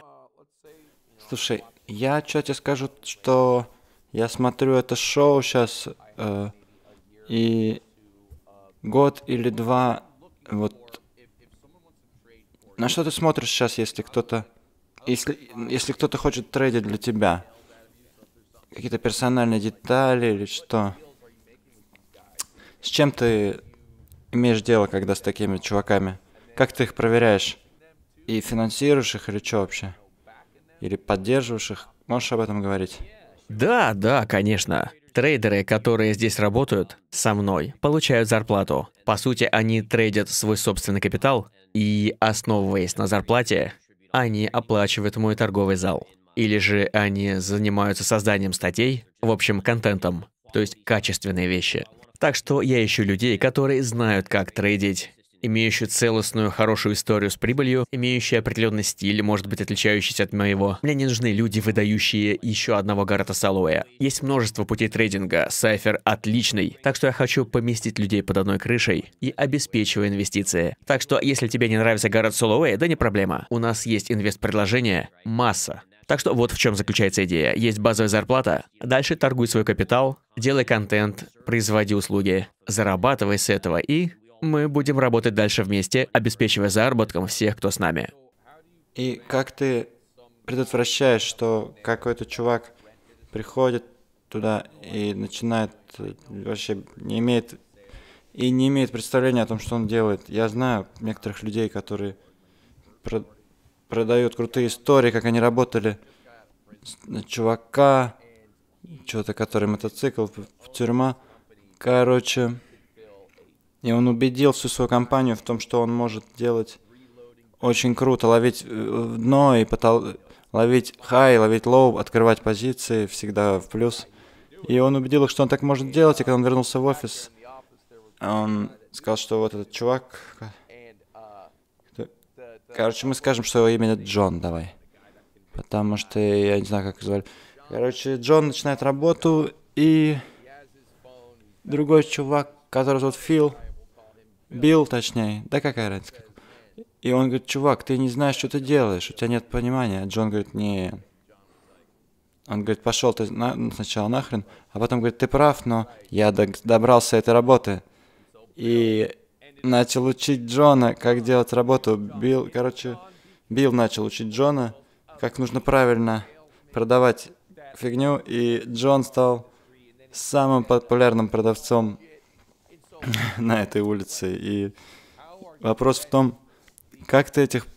Слушай, я что тебе скажу, что я смотрю это шоу сейчас, э, и год или два, вот... На что ты смотришь сейчас, если кто-то... Если, если кто-то хочет трейдить для тебя? Какие-то персональные детали или что? С чем ты имеешь дело, когда с такими чуваками? Как ты их проверяешь? И финансируешь их или что вообще? или поддерживаешь Можешь об этом говорить? Да, да, конечно. Трейдеры, которые здесь работают со мной, получают зарплату. По сути, они трейдят свой собственный капитал, и, основываясь на зарплате, они оплачивают мой торговый зал. Или же они занимаются созданием статей, в общем, контентом, то есть качественные вещи. Так что я ищу людей, которые знают, как трейдить, имеющую целостную, хорошую историю с прибылью, имеющую определенный стиль, может быть отличающийся от моего. Мне не нужны люди, выдающие еще одного Гаррета Салоя. Есть множество путей трейдинга, Сайфер отличный, так что я хочу поместить людей под одной крышей и обеспечиваю инвестиции. Так что, если тебе не нравится Гаррет Солоуэй, да не проблема. У нас есть инвест-предложение, масса. Так что вот в чем заключается идея. Есть базовая зарплата, дальше торгуй свой капитал, делай контент, производи услуги, зарабатывай с этого и мы будем работать дальше вместе, обеспечивая заработком всех, кто с нами. И как ты предотвращаешь, что какой-то чувак приходит туда и начинает вообще не имеет и не имеет представления о том, что он делает. Я знаю некоторых людей, которые про продают крутые истории, как они работали на чувака, что-то, который мотоцикл, тюрьма. Короче, и он убедил всю свою компанию в том, что он может делать очень круто, ловить э, дно и потол... ловить хай, ловить лоу, открывать позиции всегда в плюс. И он убедил их, что он так может делать, и когда он вернулся в офис, он сказал, что вот этот чувак... Короче, мы скажем, что его имя Джон, давай. Потому что я не знаю, как его звали. Короче, Джон начинает работу, и другой чувак, который зовут Фил, Бил, точнее. Да какая разница. И он говорит, чувак, ты не знаешь, что ты делаешь, у тебя нет понимания. А Джон говорит, не. Он говорит, пошел ты на... Ну, сначала нахрен, а потом говорит, ты прав, но я до... добрался этой работы. И начал учить Джона, как делать работу. Билл, короче, Билл начал учить Джона, как нужно правильно продавать фигню, и Джон стал самым популярным продавцом на этой улице. И вопрос в том, как ты этих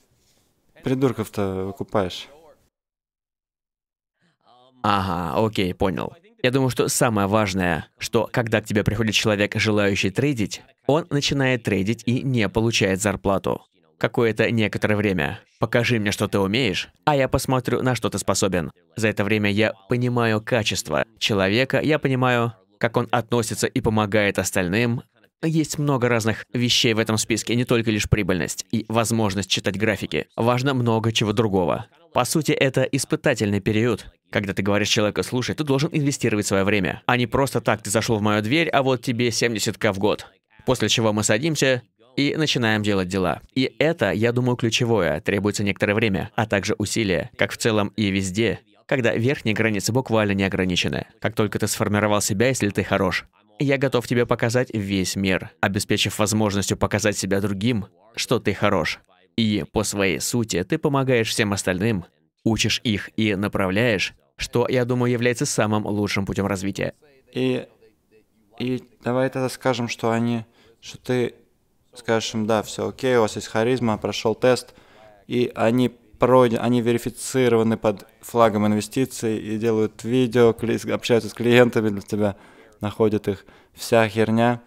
придурков-то выкупаешь? Ага, окей, понял. Я думаю, что самое важное, что когда к тебе приходит человек, желающий трейдить, он начинает трейдить и не получает зарплату. Какое-то некоторое время. Покажи мне, что ты умеешь, а я посмотрю, на что ты способен. За это время я понимаю качество человека, я понимаю, как он относится и помогает остальным, есть много разных вещей в этом списке, не только лишь прибыльность и возможность читать графики. Важно много чего другого. По сути, это испытательный период. Когда ты говоришь человеку, слушай, ты должен инвестировать свое время, а не просто так ты зашел в мою дверь, а вот тебе 70к в год. После чего мы садимся, и начинаем делать дела. И это, я думаю, ключевое. Требуется некоторое время, а также усилия, как в целом и везде, когда верхние границы буквально не ограничены. Как только ты сформировал себя, если ты хорош, я готов тебе показать весь мир, обеспечив возможностью показать себя другим, что ты хорош. И по своей сути ты помогаешь всем остальным, учишь их и направляешь, что, я думаю, является самым лучшим путем развития. И, и давай тогда скажем, что они, что ты скажешь им, да, все окей, у вас есть харизма, прошел тест, и они пройден, они верифицированы под флагом инвестиций и делают видео, общаются с клиентами для тебя находит их. Вся херня.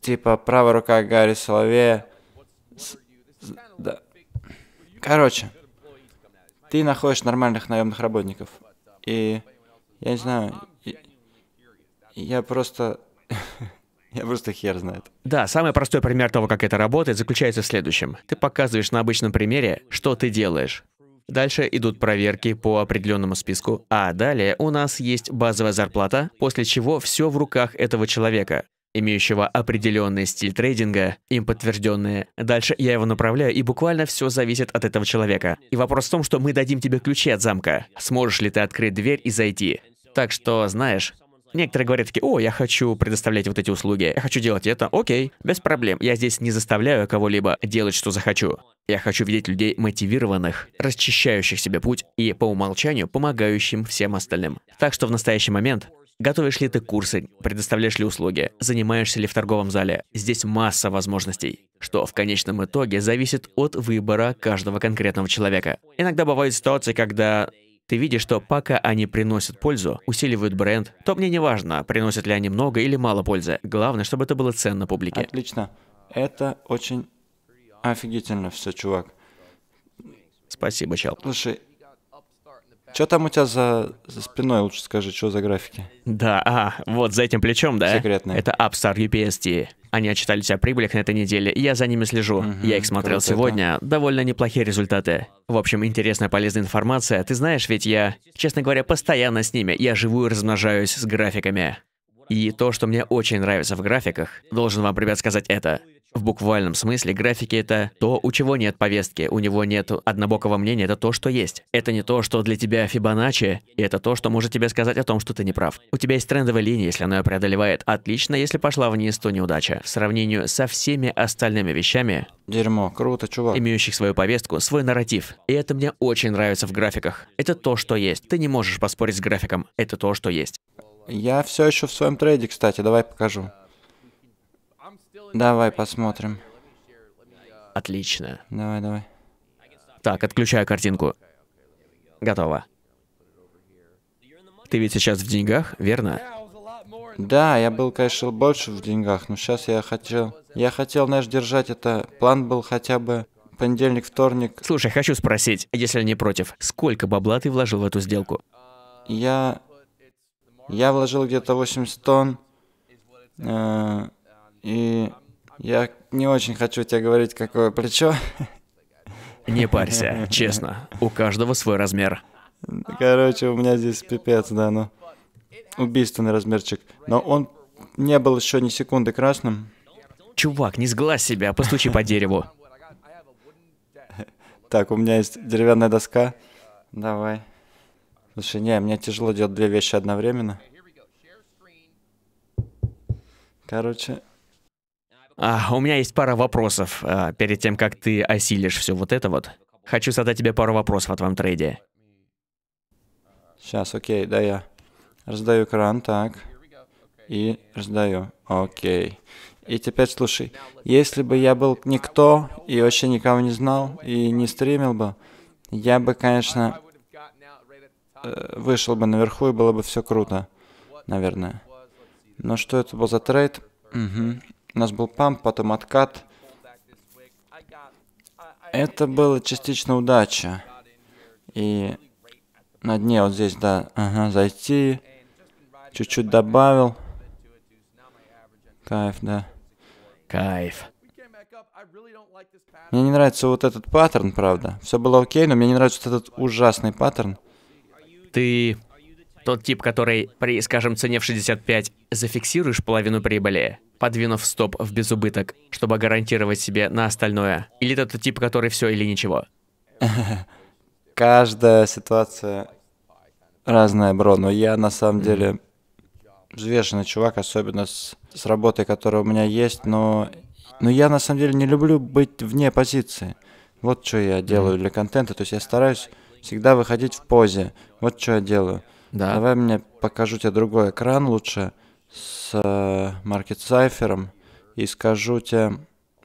Типа правая рука Гарри Соловея. с, да. Короче, ты находишь нормальных наемных работников. И я не знаю, я, я просто... Я просто хер знает. Да, самый простой пример того, как это работает, заключается в следующем. Ты показываешь на обычном примере, что ты делаешь. Дальше идут проверки по определенному списку, а далее у нас есть базовая зарплата, после чего все в руках этого человека имеющего определенный стиль трейдинга, им подтвержденные. Дальше я его направляю, и буквально все зависит от этого человека. И вопрос в том, что мы дадим тебе ключи от замка. Сможешь ли ты открыть дверь и зайти? Так что, знаешь, Некоторые говорят такие, о, я хочу предоставлять вот эти услуги, я хочу делать это, окей, без проблем. Я здесь не заставляю кого-либо делать, что захочу. Я хочу видеть людей мотивированных, расчищающих себе путь и по умолчанию помогающим всем остальным. Так что в настоящий момент Готовишь ли ты курсы, предоставляешь ли услуги, занимаешься ли в торговом зале? Здесь масса возможностей, что в конечном итоге зависит от выбора каждого конкретного человека. Иногда бывают ситуации, когда ты видишь, что пока они приносят пользу, усиливают бренд, то мне не важно, приносят ли они много или мало пользы. Главное, чтобы это было ценно публике. Отлично. Это очень офигительно все, чувак. Спасибо, чел. Слушай, что там у тебя за, за спиной, лучше скажи, что за графики? Да, а, вот за этим плечом, да? Секретные. Это Upstart UPST. Они отчитались о прибылях на этой неделе, я за ними слежу. Угу, я их смотрел круто, сегодня. Да. Довольно неплохие результаты. В общем, интересная, полезная информация. Ты знаешь, ведь я, честно говоря, постоянно с ними. Я живу и размножаюсь с графиками. И то, что мне очень нравится в графиках, должен вам, ребят, сказать это. В буквальном смысле графики — это то, у чего нет повестки, у него нет однобокого мнения, это то, что есть. Это не то, что для тебя Фибоначчи, и это то, что может тебе сказать о том, что ты не прав. У тебя есть трендовая линия, если она ее преодолевает. Отлично, если пошла вниз, то неудача. В сравнении со всеми остальными вещами... Дерьмо, круто, чувак. Имеющих свою повестку, свой нарратив. И это мне очень нравится в графиках. Это то, что есть. Ты не можешь поспорить с графиком. Это то, что есть. Я все еще в своем трейде, кстати, давай покажу. Давай посмотрим. Отлично. Давай, давай. Так, отключаю картинку. Готово. Ты ведь сейчас в деньгах, верно? Да, я был, конечно, больше в деньгах, но сейчас я хотел... Я хотел, знаешь, держать это... План был хотя бы понедельник, вторник. Слушай, хочу спросить, если не против, сколько бабла ты вложил в эту сделку? Я... Я вложил где-то 80 тонн. Э, и я не очень хочу тебе говорить, какое плечо. Не парься, честно. У каждого свой размер. Короче, у меня здесь пипец, да, ну. Убийственный размерчик. Но он не был еще ни секунды красным. Чувак, не сглазь себя, постучи по дереву. Так, у меня есть деревянная доска. Давай. Слушай, не, мне тяжело делать две вещи одновременно. Короче, а, у меня есть пара вопросов а, перед тем, как ты осилишь все вот это вот. Хочу задать тебе пару вопросов о твоем трейде. Сейчас, окей, да я раздаю кран, так. И раздаю, окей. И теперь слушай, если бы я был никто и вообще никого не знал и не стримил бы, я бы, конечно, э, вышел бы наверху и было бы все круто, наверное. Но что это был за трейд? Угу. У нас был памп, потом откат. Это было частично удача. И на дне вот здесь, да, ага, зайти. Чуть-чуть добавил. Кайф, да. Кайф. Мне не нравится вот этот паттерн, правда. Все было окей, но мне не нравится вот этот ужасный паттерн. Ты тот тип, который при, скажем, цене в 65 зафиксируешь половину прибыли, подвинув стоп в безубыток, чтобы гарантировать себе на остальное? Или это тот тип, который все или ничего? Каждая ситуация разная, бро, но я на самом mm. деле взвешенный чувак, особенно с, с работой, которая у меня есть, но, но я на самом деле не люблю быть вне позиции. Вот что я делаю для контента, то есть я стараюсь всегда выходить в позе. Вот что я делаю. Да. Давай мне покажу тебе другой экран лучше, с Market э, Cypher и скажу тебе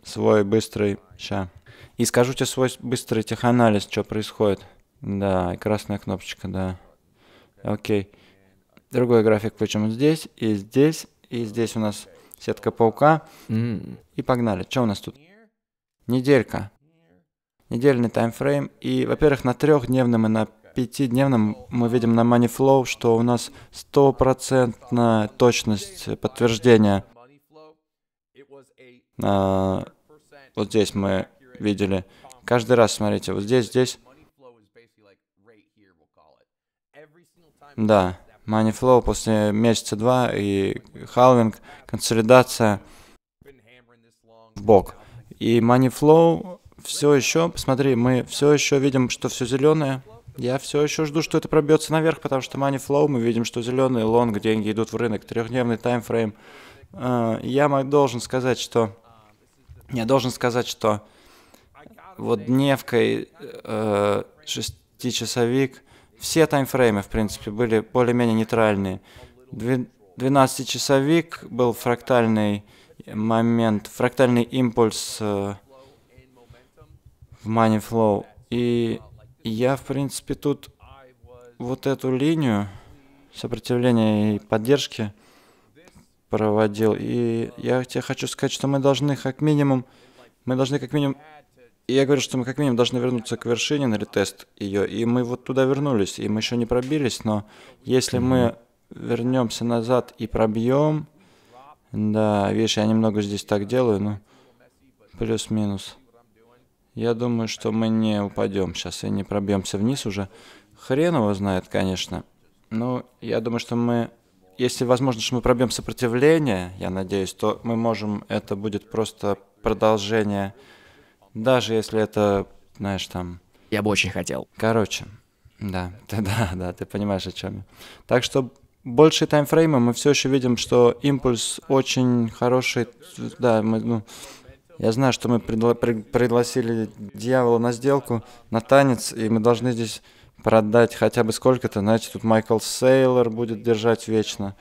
свой быстрый... Ща. И скажу тебе свой быстрый теханализ, что происходит. Да, и красная кнопочка, да. Окей. Другой график включим здесь, и здесь, и здесь у нас сетка паука. Mm. И погнали. Что у нас тут? Неделька. Недельный таймфрейм. И, во-первых, на трехдневном и на пятидневном мы видим на Money Flow, что у нас стопроцентная точность подтверждения. А, вот здесь мы видели. Каждый раз, смотрите, вот здесь, здесь. Да, Money Flow после месяца-два и халвинг, консолидация в бок. И Money Flow все еще, посмотри, мы все еще видим, что все зеленое. Я все еще жду, что это пробьется наверх, потому что money flow, мы видим, что зеленые лонг, деньги идут в рынок, трехдневный таймфрейм. А, я должен сказать, что... Я должен сказать, что вот дневкой э, шестичасовик, все таймфреймы, в принципе, были более-менее нейтральные. 12-часовик был фрактальный момент, фрактальный импульс э, в Money Flow. И я, в принципе, тут вот эту линию сопротивления и поддержки проводил. И я тебе хочу сказать, что мы должны как минимум, мы должны как минимум, и я говорю, что мы как минимум должны вернуться к вершине на ретест ее, и мы вот туда вернулись, и мы еще не пробились, но если мы вернемся назад и пробьем, да, видишь, я немного здесь так делаю, ну плюс-минус. Я думаю, что мы не упадем сейчас и не пробьемся вниз уже. Хрен его знает, конечно. Но я думаю, что мы... Если возможно, что мы пробьем сопротивление, я надеюсь, то мы можем... Это будет просто продолжение. Даже если это, знаешь, там... Я бы очень хотел. Короче, да, ты, да, да, ты понимаешь, о чем я. Так что большие таймфреймы мы все еще видим, что импульс очень хороший, да, мы, ну, я знаю, что мы пригласили дьявола на сделку, на танец, и мы должны здесь продать хотя бы сколько-то. Знаете, тут Майкл Сейлор будет держать вечно.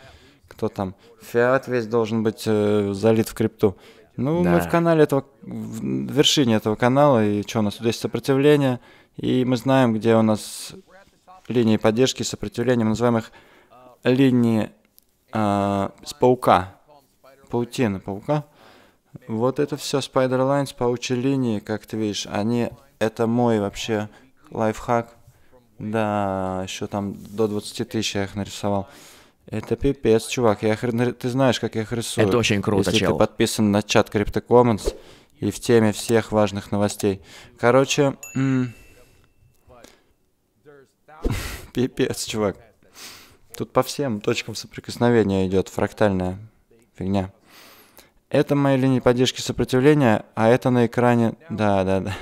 Кто там? Фиат весь должен быть э, залит в крипту. Ну, да. мы в канале этого, в вершине этого канала, и что, у нас тут есть сопротивление, и мы знаем, где у нас линии поддержки и сопротивления, мы называем их линии э, с паука, паутина паука. Вот это все Spider Lines, паучьи линии, как ты видишь, они, это мой вообще лайфхак. Да, еще там до 20 тысяч я их нарисовал. Это пипец, чувак. Я их, ты знаешь, как я их рисую. Это очень круто, Если чел. ты подписан на чат Crypto Commons и в теме всех важных новостей. Короче, пипец, чувак. Тут по всем точкам соприкосновения идет фрактальная фигня. Это мои линии поддержки сопротивления, а это на экране... Да, да, да.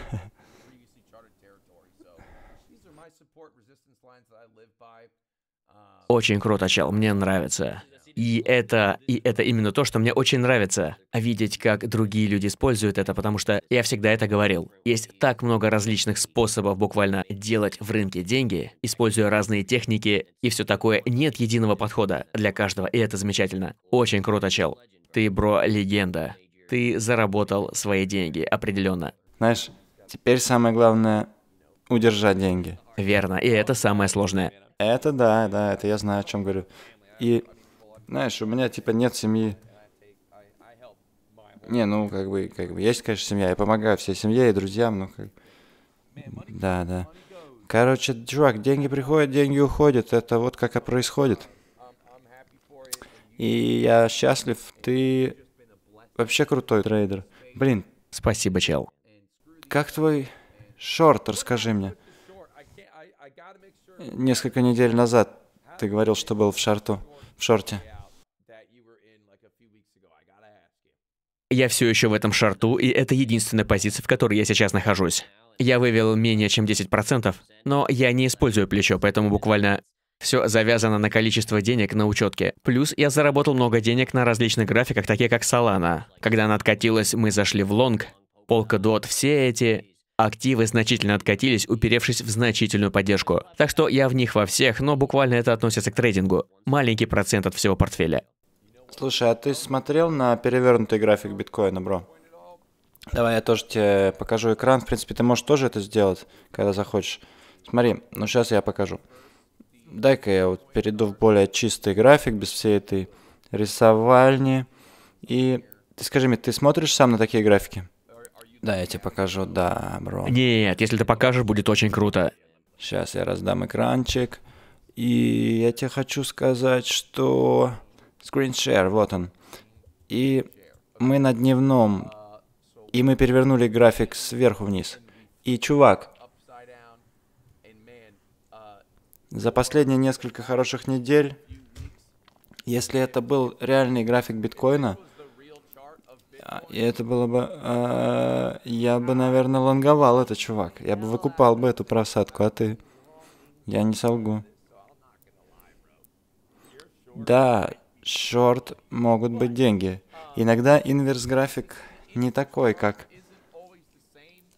Очень круто, чел, мне нравится. И это, и это именно то, что мне очень нравится. А видеть, как другие люди используют это, потому что я всегда это говорил. Есть так много различных способов буквально делать в рынке деньги, используя разные техники и все такое. Нет единого подхода для каждого, и это замечательно. Очень круто, чел. Ты, бро, легенда. Ты заработал свои деньги, определенно. Знаешь, теперь самое главное — удержать деньги. Верно, и это самое сложное. Это да, да, это я знаю, о чем говорю. И, знаешь, у меня типа нет семьи. Не, ну, как бы, как бы, есть, конечно, семья, я помогаю всей семье и друзьям, ну, как... Да, да. Короче, чувак, деньги приходят, деньги уходят, это вот как и происходит и я счастлив. Ты вообще крутой трейдер. Блин. Спасибо, чел. Как твой шорт, расскажи мне. Несколько недель назад ты говорил, что был в шорту, в шорте. Я все еще в этом шорту, и это единственная позиция, в которой я сейчас нахожусь. Я вывел менее чем 10%, но я не использую плечо, поэтому буквально все завязано на количество денег на учетке. Плюс я заработал много денег на различных графиках, такие как Solana. Когда она откатилась, мы зашли в лонг. Polkadot, все эти Активы значительно откатились, уперевшись в значительную поддержку. Так что я в них во всех, но буквально это относится к трейдингу. Маленький процент от всего портфеля. Слушай, а ты смотрел на перевернутый график биткоина, бро? Давай я тоже тебе покажу экран. В принципе, ты можешь тоже это сделать, когда захочешь. Смотри, ну сейчас я покажу дай-ка я вот перейду в более чистый график, без всей этой рисовальни. И ты скажи мне, ты смотришь сам на такие графики? Да, я тебе покажу, да, бро. Нет, если ты покажешь, будет очень круто. Сейчас я раздам экранчик. И я тебе хочу сказать, что... Скриншер, вот он. И мы на дневном. И мы перевернули график сверху вниз. И, чувак, за последние несколько хороших недель, если это был реальный график биткоина, а, и это было бы... Э, я бы, наверное, лонговал это, чувак. Я бы выкупал бы эту просадку, а ты... Я не солгу. Да, шорт могут быть деньги. Иногда инверс график не такой, как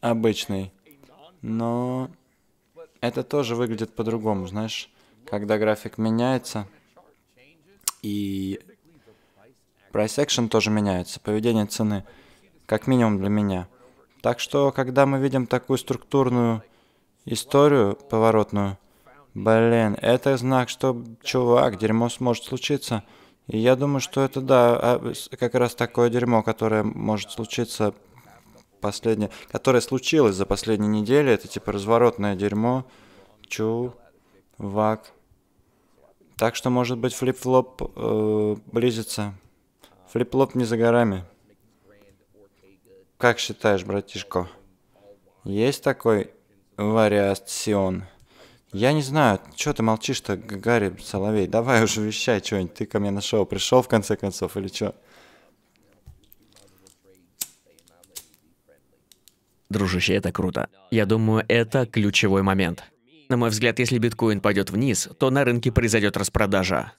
обычный. Но это тоже выглядит по-другому, знаешь, когда график меняется, и price action тоже меняется, поведение цены, как минимум для меня. Так что, когда мы видим такую структурную историю поворотную, блин, это знак, что, чувак, дерьмо сможет случиться. И я думаю, что это, да, а, как раз такое дерьмо, которое может случиться последнее, которое случилось за последние недели, это типа разворотное дерьмо, чу вак, Так что, может быть, флип-флоп э, близится. Флип-флоп не за горами. Как считаешь, братишко? Есть такой вариацион? Я не знаю, что ты молчишь-то, Гарри Соловей? Давай уже вещай что-нибудь. Ты ко мне на шоу пришел, в конце концов, или что? Дружище, это круто. Я думаю, это ключевой момент. На мой взгляд, если биткоин пойдет вниз, то на рынке произойдет распродажа.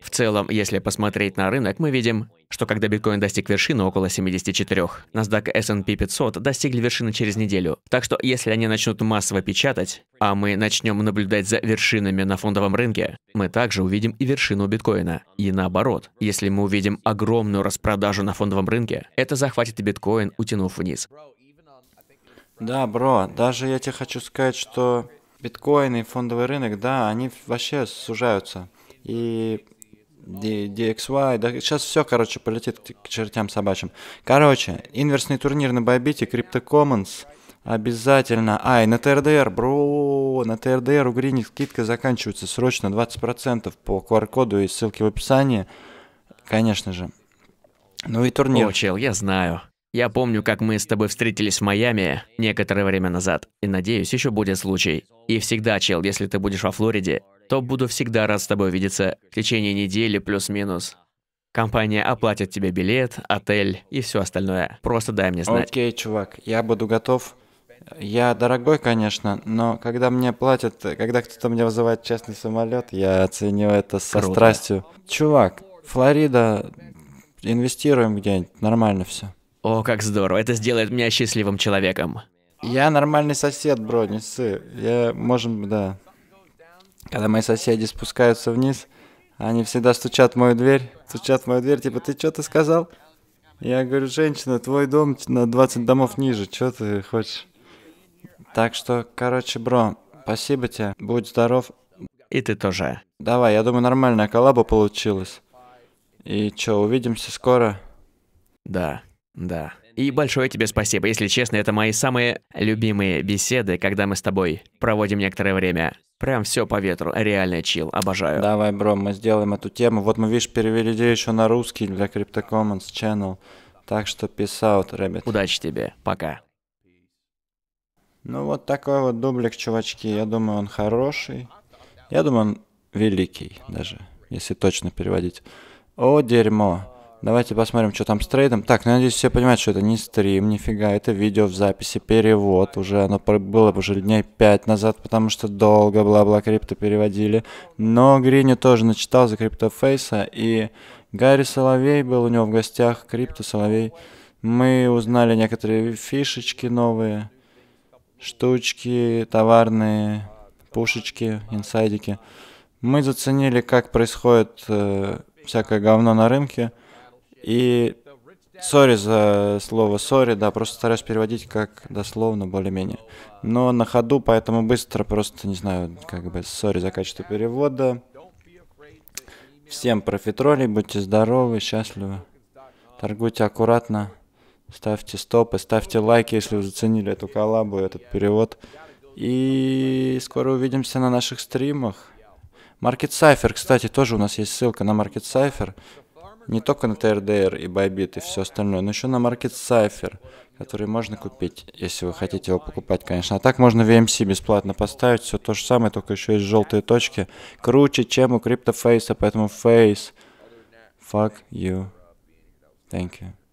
В целом, если посмотреть на рынок, мы видим, что когда биткоин достиг вершины около 74, NASDAQ и S&P 500 достигли вершины через неделю. Так что, если они начнут массово печатать, а мы начнем наблюдать за вершинами на фондовом рынке, мы также увидим и вершину биткоина. И наоборот, если мы увидим огромную распродажу на фондовом рынке, это захватит и биткоин, утянув вниз. Да, бро, даже я тебе хочу сказать, что биткоин и фондовый рынок, да, они вообще сужаются. И DXY, да, сейчас все, короче, полетит к чертям собачьим. Короче, инверсный турнир на Байбите, Crypto обязательно. А, и на ТРДР, бро, на ТРДР у Гринник скидка заканчивается срочно 20% по QR-коду и ссылке в описании, конечно же. Ну и турнир. О, чел, я знаю. Я помню, как мы с тобой встретились в Майами некоторое время назад, и надеюсь, еще будет случай. И всегда, чел, если ты будешь во Флориде, то буду всегда рад с тобой видеться в течение недели плюс-минус. Компания оплатит тебе билет, отель и все остальное. Просто дай мне знать. Окей, чувак, я буду готов. Я дорогой, конечно, но когда мне платят, когда кто-то мне вызывает частный самолет, я оценю это со Круто. страстью. Чувак, Флорида, инвестируем где-нибудь, нормально все. О, как здорово, это сделает меня счастливым человеком. Я нормальный сосед, бро, не ссы. Я, можем, да. Когда мои соседи спускаются вниз, они всегда стучат в мою дверь, стучат в мою дверь, типа, ты что то сказал? Я говорю, женщина, твой дом на 20 домов ниже, что ты хочешь? Так что, короче, бро, спасибо тебе, будь здоров. И ты тоже. Давай, я думаю, нормальная коллаба получилась. И чё, увидимся скоро? Да. Да. И большое тебе спасибо. Если честно, это мои самые любимые беседы, когда мы с тобой проводим некоторое время. Прям все по ветру, реально чил, обожаю. Давай, бро, мы сделаем эту тему. Вот мы, видишь, перевели еще на русский для Crypto Commons Channel. Так что peace out, rabbit. Удачи тебе, пока. Ну вот такой вот дублик, чувачки. Я думаю, он хороший. Я думаю, он великий даже, если точно переводить. О, дерьмо. Давайте посмотрим, что там с трейдом. Так, ну, я надеюсь, все понимают, что это не стрим, нифига, это видео в записи, перевод уже. Оно было уже дней 5 назад, потому что долго бла-бла крипто переводили. Но Грини тоже начитал за криптофейса, и Гарри Соловей был у него в гостях, крипто Соловей. Мы узнали некоторые фишечки новые, штучки товарные, пушечки, инсайдики. Мы заценили, как происходит э, всякое говно на рынке – и сори за слово сори, да, просто стараюсь переводить как дословно более-менее. Но на ходу, поэтому быстро просто, не знаю, как бы сори за качество перевода. Всем профитролей, будьте здоровы, счастливы. Торгуйте аккуратно, ставьте стопы, ставьте лайки, если вы заценили эту коллабу, этот перевод. И скоро увидимся на наших стримах. Market Cypher, кстати, тоже у нас есть ссылка на Market Cypher не только на ТРДР и Байбит и все остальное, но еще на Market Cypher, который можно купить, если вы хотите его покупать, конечно. А так можно VMC бесплатно поставить, все то же самое, только еще есть желтые точки. Круче, чем у CryptoFace, поэтому Face, fuck you. Thank you.